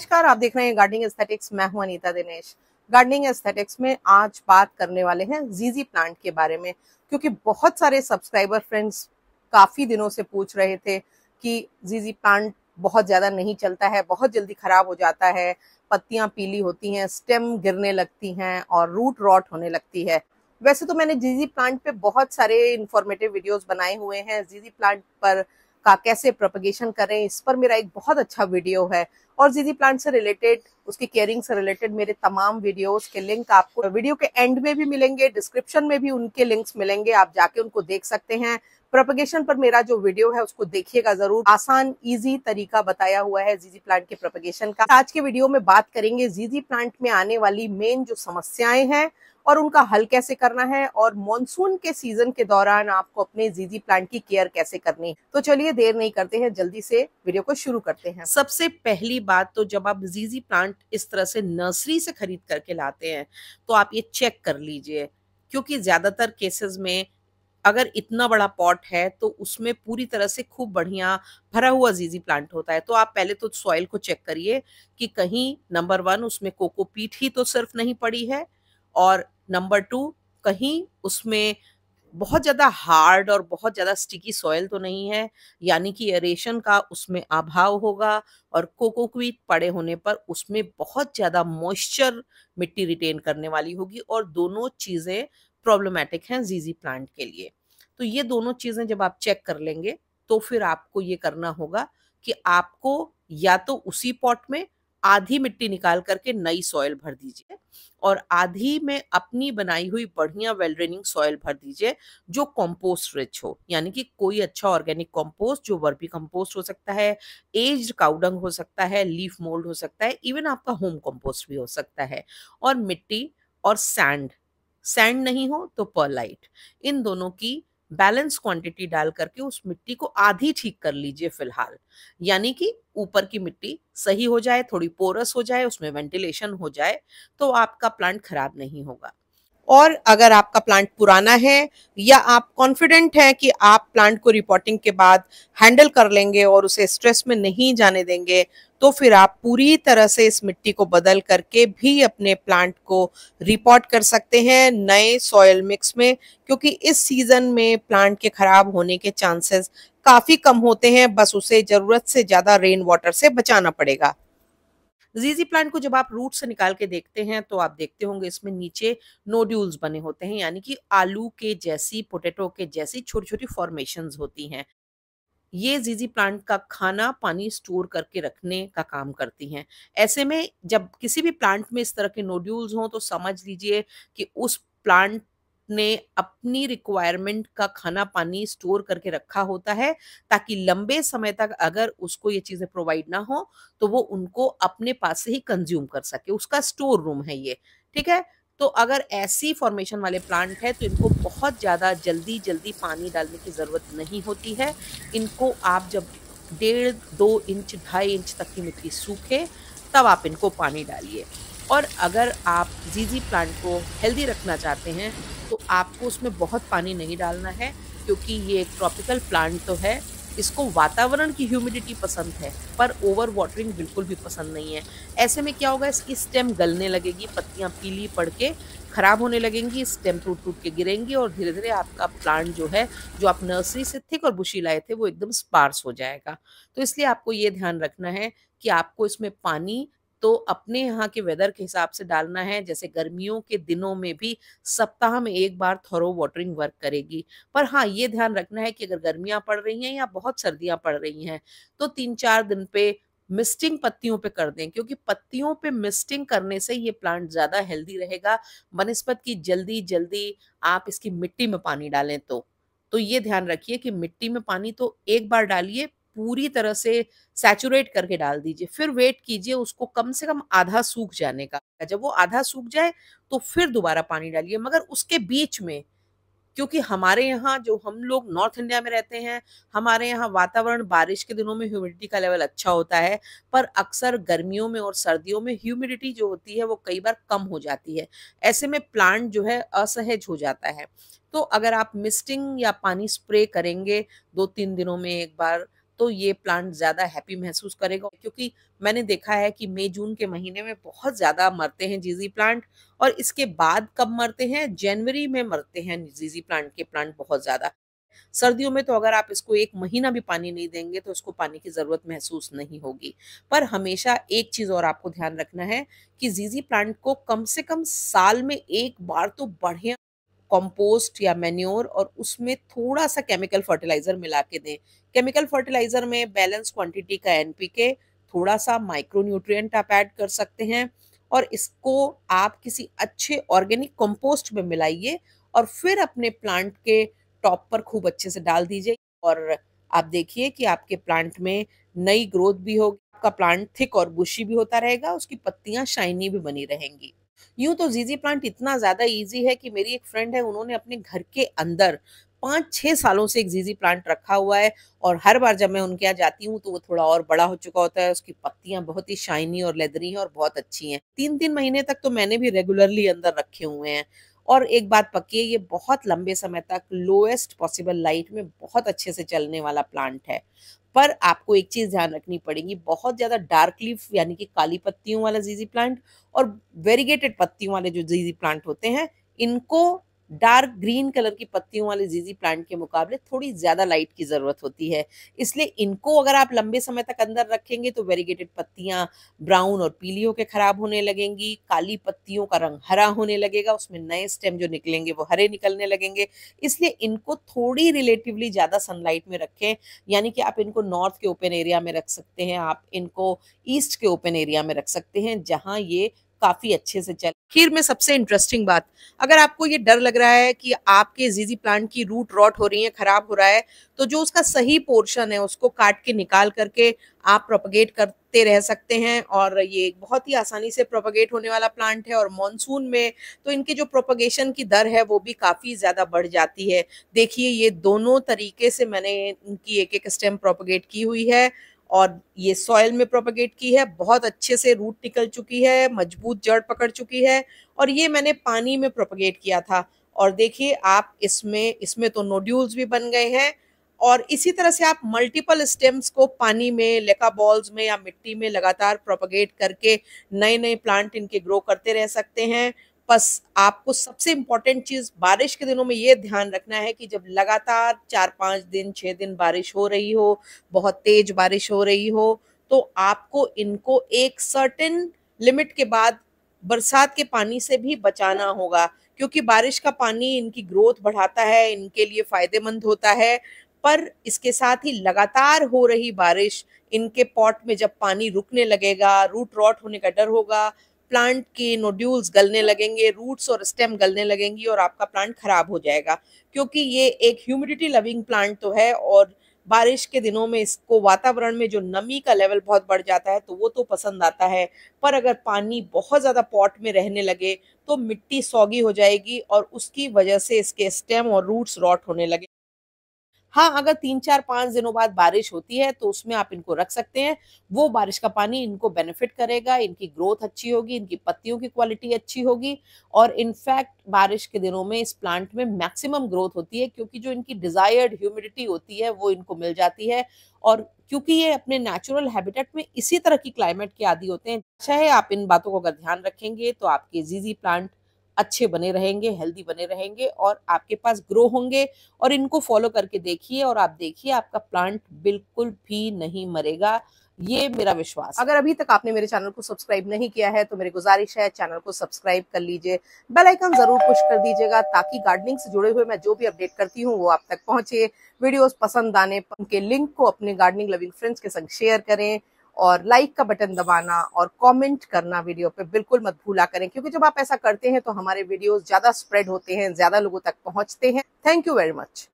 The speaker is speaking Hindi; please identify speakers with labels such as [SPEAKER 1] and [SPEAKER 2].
[SPEAKER 1] नमस्कार आप देख रहे हैं गार्डनिंग एस्थेटिक्स मैं हूं अनीता दिनेश गार्डनिंग एस्थेटिक्स में आज बात करने वाले हैं जीजी प्लांट के बारे में क्योंकि बहुत सारे सब्सक्राइबर फ्रेंड्स काफी दिनों से पूछ रहे थे कि जीजी प्लांट बहुत ज्यादा नहीं चलता है बहुत जल्दी खराब हो जाता है पत्तियां पीली होती हैं स्टेम गिरने लगती हैं और रूट रॉट होने लगती है वैसे तो मैंने जीजी प्लांट पे बहुत सारे इंफॉर्मेटिव वीडियोस बनाए हुए हैं जीजी प्लांट पर का कैसे प्रोपगेशन करें इस पर मेरा एक बहुत अच्छा वीडियो है और जीजी प्लांट से रिलेटेड उसकी केयरिंग से रिलेटेड मेरे तमाम वीडियोस के लिंक आपको वीडियो के एंड में भी मिलेंगे डिस्क्रिप्शन में भी उनके लिंक्स मिलेंगे आप जाके उनको देख सकते हैं प्रोपगेशन पर मेरा जो वीडियो है उसको देखिएगा जरूर आसान इजी तरीका बताया हुआ है जीजी प्लांट के प्रोपगेशन का आज के वीडियो में बात करेंगे जीजी प्लांट में आने वाली मेन जो समस्याएं हैं और उनका हल कैसे करना है और मॉनसून के सीजन के दौरान आपको अपने जीजी प्लांट की केयर कैसे करनी तो चलिए देर नहीं करते हैं जल्दी से वीडियो को शुरू करते हैं सबसे पहली बात तो जब आप जीजी प्लांट इस तरह से नर्सरी से खरीद करके लाते हैं तो आप ये चेक कर लीजिए क्योंकि ज्यादातर केसेस में अगर इतना बड़ा पॉट है तो उसमें पूरी तरह से खूब बढ़िया भरा हुआ जीजी प्लांट होता है तो आप पहले तो सॉइल को चेक करिए कि कहीं नंबर वन उसमें कोकोपीट ही तो सिर्फ नहीं पड़ी है और नंबर टू कहीं उसमें बहुत ज़्यादा हार्ड और बहुत ज़्यादा स्टिकी सॉयल तो नहीं है यानी कि एरेशन का उसमें अभाव होगा और कोकोक्वीट पड़े होने पर उसमें बहुत ज़्यादा मॉइस्चर मिट्टी रिटेन करने वाली होगी और दोनों चीज़ें प्रॉब्लमेटिक हैं जीजी प्लांट के लिए तो ये दोनों चीज़ें जब आप चेक कर लेंगे तो फिर आपको ये करना होगा कि आपको या तो उसी पॉट में आधी मिट्टी निकाल करके नई सॉयल भर दीजिए और आधी में अपनी बनाई हुई बढ़िया वेल ड्रेनिंग सॉयल भर दीजिए जो कॉम्पोस्ट रिच हो यानी कि कोई अच्छा ऑर्गेनिक कॉम्पोस्ट जो वर्पी कम्पोस्ट हो सकता है एज्ड काउडंग हो सकता है लीफ मोल्ड हो सकता है इवन आपका होम कॉम्पोस्ट भी हो सकता है और मिट्टी और सैंड सैंड नहीं हो तो पर्लाइट इन दोनों की बैलेंस क्वांटिटी डाल करके उस मिट्टी को आधी ठीक कर लीजिए फिलहाल यानी कि ऊपर की मिट्टी सही हो जाए थोड़ी पोरस हो जाए उसमें वेंटिलेशन हो जाए तो आपका प्लांट खराब नहीं होगा और अगर आपका प्लांट पुराना है या आप कॉन्फिडेंट हैं कि आप प्लांट को रिपोर्टिंग के बाद हैंडल कर लेंगे और उसे स्ट्रेस में नहीं जाने देंगे तो फिर आप पूरी तरह से इस मिट्टी को बदल करके भी अपने प्लांट को रिपोर्ट कर सकते हैं नए सॉयल मिक्स में क्योंकि इस सीजन में प्लांट के खराब होने के चांसेस काफी कम होते हैं बस उसे जरूरत से ज्यादा रेन वाटर से बचाना पड़ेगा जीजी प्लांट को जब आप रूट से निकाल के देखते हैं तो आप देखते होंगे इसमें नीचे नोड्यूल्स बने होते हैं यानी कि आलू के जैसी पोटेटो के जैसी छोटी छोटी फॉर्मेशन होती हैं ये जीजी प्लांट का खाना पानी स्टोर करके रखने का काम करती हैं ऐसे में जब किसी भी प्लांट में इस तरह के नोड्यूल्स हों तो समझ लीजिए कि उस प्लांट ने अपनी रिक्वायरमेंट का खाना पानी स्टोर करके रखा होता है ताकि लंबे समय तक अगर उसको ये चीज़ें प्रोवाइड ना हो तो वो उनको अपने पास से ही कंज्यूम कर सके उसका स्टोर रूम है ये ठीक है तो अगर ऐसी फॉर्मेशन वाले प्लांट है तो इनको बहुत ज़्यादा जल्दी जल्दी पानी डालने की ज़रूरत नहीं होती है इनको आप जब डेढ़ दो इंच ढाई इंच तक की मिट्टी सूखे तब आप इनको पानी डालिए और अगर आप जीजी प्लांट को हेल्दी रखना चाहते हैं तो आपको उसमें बहुत पानी नहीं डालना है क्योंकि ये एक ट्रॉपिकल प्लांट तो है इसको वातावरण की ह्यूमिडिटी पसंद है पर ओवर वाटरिंग बिल्कुल भी पसंद नहीं है ऐसे में क्या होगा इसकी स्टेम गलने लगेगी पत्तियाँ पीली पड़ के ख़राब होने लगेंगी स्टेम टूट टूट के गिरेंगी और धीरे धीरे आपका प्लांट जो है जो आप नर्सरी से थिक और बुशी लाए थे वो एकदम स्पार्स हो जाएगा तो इसलिए आपको ये ध्यान रखना है कि आपको इसमें पानी तो अपने यहाँ के वेदर के हिसाब से डालना है जैसे गर्मियों के दिनों में भी सप्ताह में एक बार थोरो वाटरिंग वर्क करेगी पर हाँ ये ध्यान रखना है कि अगर गर्मियाँ पड़ रही हैं या बहुत सर्दियाँ पड़ रही हैं तो तीन चार दिन पे मिस्टिंग पत्तियों पे कर दें क्योंकि पत्तियों पे मिस्टिंग करने से ये प्लांट ज़्यादा हेल्दी रहेगा बनस्पत की जल्दी जल्दी आप इसकी मिट्टी में पानी डालें तो तो ये ध्यान रखिए कि मिट्टी में पानी तो एक बार डालिए पूरी तरह से सैचुरेट करके डाल दीजिए फिर वेट कीजिए उसको कम से कम आधा सूख जाने का जब वो आधा सूख जाए तो फिर दोबारा पानी डालिए मगर उसके बीच में क्योंकि हमारे यहाँ जो हम लोग नॉर्थ इंडिया में रहते हैं हमारे यहाँ वातावरण बारिश के दिनों में ह्यूमिडिटी का लेवल अच्छा होता है पर अक्सर गर्मियों में और सर्दियों में ह्यूमिडिटी जो होती है वो कई बार कम हो जाती है ऐसे में प्लांट जो है असहज हो जाता है तो अगर आप मिस्टिंग या पानी स्प्रे करेंगे दो तीन दिनों में एक बार तो ये प्लांट ज़्यादा हैप्पी महसूस करेगा क्योंकि मैंने देखा है कि मई जून के महीने में बहुत ज़्यादा मरते हैं जीजी प्लांट और इसके बाद कब मरते हैं जनवरी में मरते हैं जीजी प्लांट के प्लांट बहुत ज़्यादा सर्दियों में तो अगर आप इसको एक महीना भी पानी नहीं देंगे तो इसको पानी की ज़रूरत महसूस नहीं होगी पर हमेशा एक चीज़ और आपको ध्यान रखना है कि जीजी प्लांट को कम से कम साल में एक बार तो बढ़िया कंपोस्ट या मेन्योर और उसमें थोड़ा सा केमिकल फर्टिलाइज़र मिला के दें केमिकल फर्टिलाइज़र में बैलेंस क्वांटिटी का एनपीके थोड़ा सा माइक्रोन्यूट्रिएंट आप ऐड कर सकते हैं और इसको आप किसी अच्छे ऑर्गेनिक कंपोस्ट में मिलाइए और फिर अपने प्लांट के टॉप पर खूब अच्छे से डाल दीजिए और आप देखिए कि आपके प्लांट में नई ग्रोथ भी होगी आपका प्लांट थिक और बुशी भी होता रहेगा उसकी पत्तियां शाइनी भी बनी रहेंगी यूं तो जीजी प्लांट इतना ज़्यादा ईजी है कि मेरी एक फ्रेंड है उन्होंने अपने घर के अंदर पाँच छः सालों से एक जीजी प्लांट रखा हुआ है और हर बार जब मैं उनके यहाँ जाती हूँ तो वो थोड़ा और बड़ा हो चुका होता है उसकी पत्तियाँ बहुत ही शाइनी और लेदरी हैं और बहुत अच्छी हैं तीन तीन महीने तक तो मैंने भी रेगुलरली अंदर रखे हुए हैं और एक बात पक्की है ये बहुत लंबे समय तक लोएस्ट पॉसिबल लाइट में बहुत अच्छे से चलने वाला प्लांट है पर आपको एक चीज़ ध्यान रखनी पड़ेगी बहुत ज़्यादा डार्क लीफ यानी कि काली पत्तियों वाला जीजी प्लांट और वेरीगेटेड पत्तियों वाले जो जीजी प्लांट होते हैं इनको डार्क ग्रीन कलर की पत्तियों वाले जीजी प्लांट के मुकाबले थोड़ी ज़्यादा लाइट की ज़रूरत होती है इसलिए इनको अगर आप लंबे समय तक अंदर रखेंगे तो वेरीगेटेड पत्तियां ब्राउन और पीली होकर ख़राब होने लगेंगी काली पत्तियों का रंग हरा होने लगेगा उसमें नए स्टेम जो निकलेंगे वो हरे निकलने लगेंगे इसलिए इनको थोड़ी रिलेटिवली ज़्यादा सनलाइट में रखें यानी कि आप इनको नॉर्थ के ओपन एरिया में रख सकते हैं आप इनको ईस्ट के ओपन एरिया में रख सकते हैं जहां ये काफ़ी अच्छे से चले खीर में सबसे इंटरेस्टिंग बात अगर आपको ये डर लग रहा है कि आपके जीजी प्लांट की रूट रॉट हो रही है ख़राब हो रहा है तो जो उसका सही पोर्शन है उसको काट के निकाल करके आप प्रोपगेट करते रह सकते हैं और ये बहुत ही आसानी से प्रोपगेट होने वाला प्लांट है और मानसून में तो इनके जो प्रोपगेशन की दर है वो भी काफ़ी ज़्यादा बढ़ जाती है देखिए ये दोनों तरीके से मैंने इनकी एक एक स्टेम प्रोपगेट की हुई है और ये सॉयल में प्रोपगेट की है बहुत अच्छे से रूट निकल चुकी है मजबूत जड़ पकड़ चुकी है और ये मैंने पानी में प्रोपगेट किया था और देखिए आप इसमें इसमें तो नोड्यूल्स भी बन गए हैं और इसी तरह से आप मल्टीपल स्टेम्स को पानी में लेका बॉल्स में या मिट्टी में लगातार प्रोपगेट करके नए नए प्लांट इनके ग्रो करते रह सकते हैं बस आपको सबसे इम्पोर्टेंट चीज़ बारिश के दिनों में ये ध्यान रखना है कि जब लगातार चार पाँच दिन छः दिन बारिश हो रही हो बहुत तेज बारिश हो रही हो तो आपको इनको एक सर्टेन लिमिट के बाद बरसात के पानी से भी बचाना होगा क्योंकि बारिश का पानी इनकी ग्रोथ बढ़ाता है इनके लिए फ़ायदेमंद होता है पर इसके साथ ही लगातार हो रही बारिश इनके पॉट में जब पानी रुकने लगेगा रूट रॉट होने का डर होगा प्लांट के नोड्यूल्स गलने लगेंगे रूट्स और स्टेम गलने लगेंगी और आपका प्लांट खराब हो जाएगा क्योंकि ये एक ह्यूमिडिटी लविंग प्लांट तो है और बारिश के दिनों में इसको वातावरण में जो नमी का लेवल बहुत बढ़ जाता है तो वो तो पसंद आता है पर अगर पानी बहुत ज़्यादा पॉट में रहने लगे तो मिट्टी सौगी हो जाएगी और उसकी वजह से इसके स्टेम और रूट्स रॉट होने लगे हाँ अगर तीन चार पांच दिनों बाद बारिश होती है तो उसमें आप इनको रख सकते हैं वो बारिश का पानी इनको बेनिफिट करेगा इनकी ग्रोथ अच्छी होगी इनकी पत्तियों की क्वालिटी अच्छी होगी और इनफैक्ट बारिश के दिनों में इस प्लांट में मैक्सिमम ग्रोथ होती है क्योंकि जो इनकी डिजायर्ड ह्यूमिडिटी होती है वो इनको मिल जाती है और क्योंकि ये अपने नेचुरल हैबिटेट में इसी तरह की क्लाइमेट के आदि होते हैं अच्छा है आप इन बातों को अगर ध्यान रखेंगे तो आपके जीजी प्लांट अच्छे बने रहेंगे हेल्दी बने रहेंगे और आपके पास ग्रो होंगे और इनको फॉलो करके देखिए और आप देखिए आपका प्लांट बिल्कुल भी नहीं मरेगा ये मेरा विश्वास अगर अभी तक आपने मेरे चैनल को सब्सक्राइब नहीं किया है तो मेरी गुजारिश है चैनल को सब्सक्राइब कर लीजिए बेल आइकन जरूर पुश कर दीजिएगा ताकि गार्डनिंग से जुड़े हुए मैं जो भी अपडेट करती हूँ वो आप तक पहुंचे वीडियोस पसंद आने उनके लिंक को अपने गार्डनिंग लविंग फ्रेंड्स के संग शेयर करें और लाइक का बटन दबाना और कमेंट करना वीडियो पे बिल्कुल मत भूला करें क्योंकि जब आप ऐसा करते हैं तो हमारे वीडियोस ज़्यादा स्प्रेड होते हैं ज़्यादा लोगों तक पहुंचते हैं थैंक यू वेरी मच